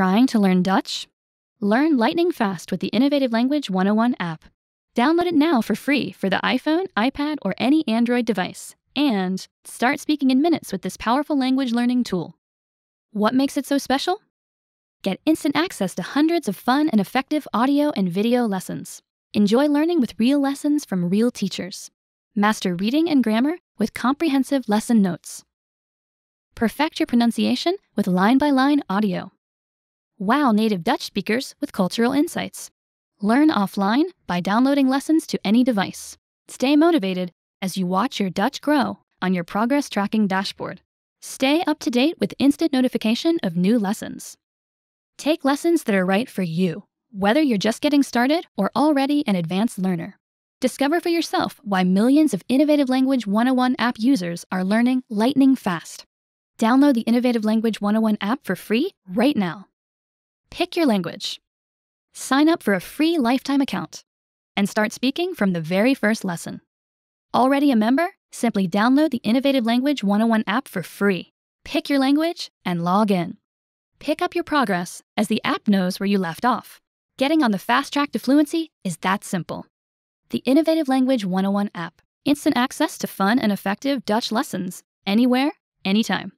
Trying to learn Dutch? Learn lightning fast with the Innovative Language 101 app. Download it now for free for the iPhone, iPad, or any Android device, and start speaking in minutes with this powerful language learning tool. What makes it so special? Get instant access to hundreds of fun and effective audio and video lessons. Enjoy learning with real lessons from real teachers. Master reading and grammar with comprehensive lesson notes. Perfect your pronunciation with line by line audio. Wow native Dutch speakers with cultural insights. Learn offline by downloading lessons to any device. Stay motivated as you watch your Dutch grow on your progress tracking dashboard. Stay up to date with instant notification of new lessons. Take lessons that are right for you, whether you're just getting started or already an advanced learner. Discover for yourself why millions of Innovative Language 101 app users are learning lightning fast. Download the Innovative Language 101 app for free right now. Pick your language. Sign up for a free lifetime account and start speaking from the very first lesson. Already a member? Simply download the Innovative Language 101 app for free. Pick your language and log in. Pick up your progress as the app knows where you left off. Getting on the fast track to fluency is that simple. The Innovative Language 101 app. Instant access to fun and effective Dutch lessons anywhere, anytime.